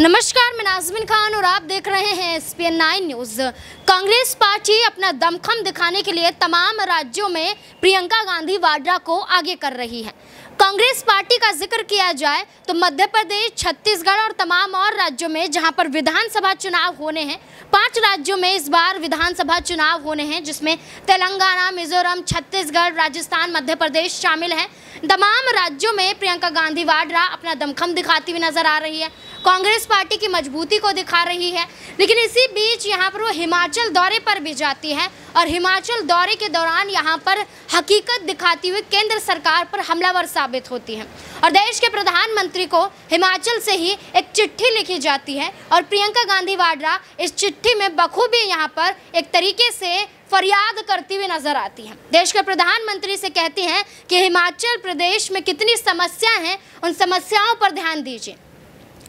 नमस्कार मैं नाजमिन खान और आप देख रहे हैं S P N nine news Congress party अपना दमखम दिखाने के लिए तमाम राज्यों में प्रियंका गांधी वाड्रा को आगे कर रही है कांग्रेस पार्टी का जिक्र किया जाए तो मध्य प्रदेश छत्तीसगढ़ और तमाम और राज्यों में जहां पर विधानसभा चुनाव होने हैं पांच राज्यों में इस बार विधानसभा चुनाव होने हैं जिसमें तेलंगाना मिजोरम छत्तीसगढ़ राजस्थान मध्य प्रदेश शामिल हैं तमाम राज्यों में प्रियंका गांधी वाड्रा अपना दमखम दिखाती हुई नजर आ रही है कांग्रेस पार्टी की मजबूती को दिखा रही है लेकिन इसी बीच यहाँ पर वो हिमाचल दौरे पर भी जाती है और हिमाचल दौरे के दौरान यहाँ पर हकीकत दिखाती हुई केंद्र सरकार पर हमलावर साबित होती है और देश के प्रधानमंत्री को हिमाचल से ही एक चिट्ठी लिखी जाती है और प्रियंका गांधी वाड्रा इस चिट्ठी में बखूबी यहाँ पर एक तरीके से फरियाद करती हुई नजर आती हैं देश के प्रधानमंत्री से कहती हैं कि हिमाचल प्रदेश में कितनी समस्या हैं उन समस्याओं पर ध्यान दीजिए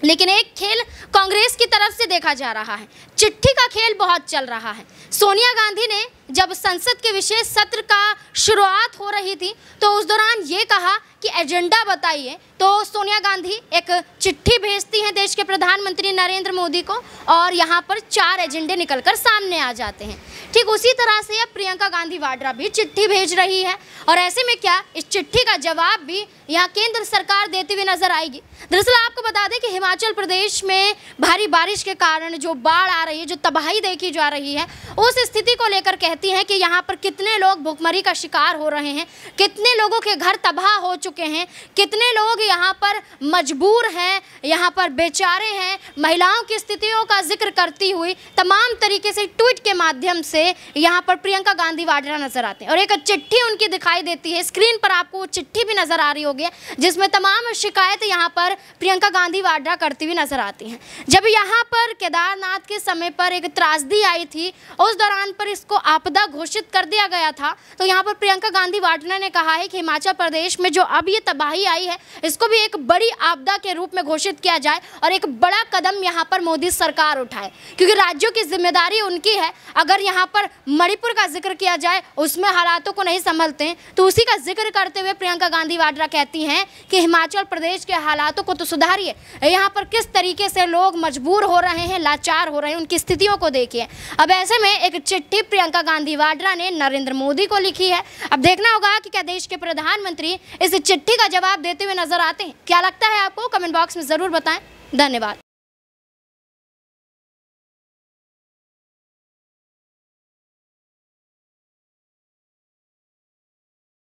लेकिन एक खेल कांग्रेस की तरफ से देखा जा रहा है चिट्ठी का खेल बहुत चल रहा है सोनिया गांधी ने जब संसद के विशेष सत्र का शुरुआत हो रही थी तो उस दौरान ये कहा कि एजेंडा बताइए तो सोनिया गांधी एक चिट्ठी भेजती हैं देश के प्रधानमंत्री नरेंद्र मोदी को और यहाँ पर चार एजेंडे निकलकर सामने आ जाते हैं ठीक उसी तरह से अब प्रियंका गांधी वाड्रा भी चिट्ठी भेज रही है और ऐसे में क्या इस चिट्ठी का जवाब भी यहाँ केंद्र सरकार देती हुई नजर आएगी दरअसल आपको बता दें कि हिमाचल प्रदेश में भारी बारिश के कारण जो बाढ़ आ रही है जो तबाही देखी जा रही है उस स्थिति को लेकर कहती हैं कि यहाँ पर कितने लोग भुखमरी का शिकार हो रहे हैं कितने लोगों के घर तबाह हो चुके हैं कितने लोग यहाँ पर मजबूर हैं यहाँ पर बेचारे हैं महिलाओं की स्थितियों का जिक्र करती हुई तमाम तरीके से ट्वीट के माध्यम से यहाँ पर प्रियंका गांधी वाड्रा नजर आते हैं और एक चिट्ठी उनकी दिखाई देती है स्क्रीन पर आपको चिट्ठी भी नजर आ रही होगी होगी जिसमें तमाम शिकायत यहाँ पर प्रियंका गांधी वाड्रा करती हुई नजर आती हैं जब यहाँ पर केदारनाथ के समय पर एक त्रासदी आई थी उस दौरान पर इसको आपदा घोषित कर दिया गया था तो यहाँ पर प्रियंका गांधी वाड्रा ने कहा है कि हिमाचल प्रदेश में जो अब ये तबाही आई है इसको भी एक बड़ी आपदा के रूप में घोषित किया जाए और एक बड़ा कदम यहाँ पर मोदी सरकार उठाए क्योंकि राज्यों की जिम्मेदारी उनकी है अगर यहाँ पर मणिपुर का जिक्र किया जाए उसमें हालातों को नहीं संभलते तो उसी का जिक्र करते हुए प्रियंका गांधी वाड्रा कहते कहती हैं कि हिमाचल प्रदेश के हालातों को तो सुधारिए यहाँ पर किस तरीके से लोग मजबूर हो रहे हैं लाचार हो रहे हैं उनकी स्थितियों को देखिए अब ऐसे में एक चिट्ठी प्रियंका गांधी वाड्रा ने नरेंद्र मोदी को लिखी है अब देखना होगा कि क्या देश के प्रधानमंत्री इस चिट्ठी का जवाब देते हुए नजर आते हैं क्या लगता है आपको कमेंट बॉक्स में ज़रूर बताएं धन्यवाद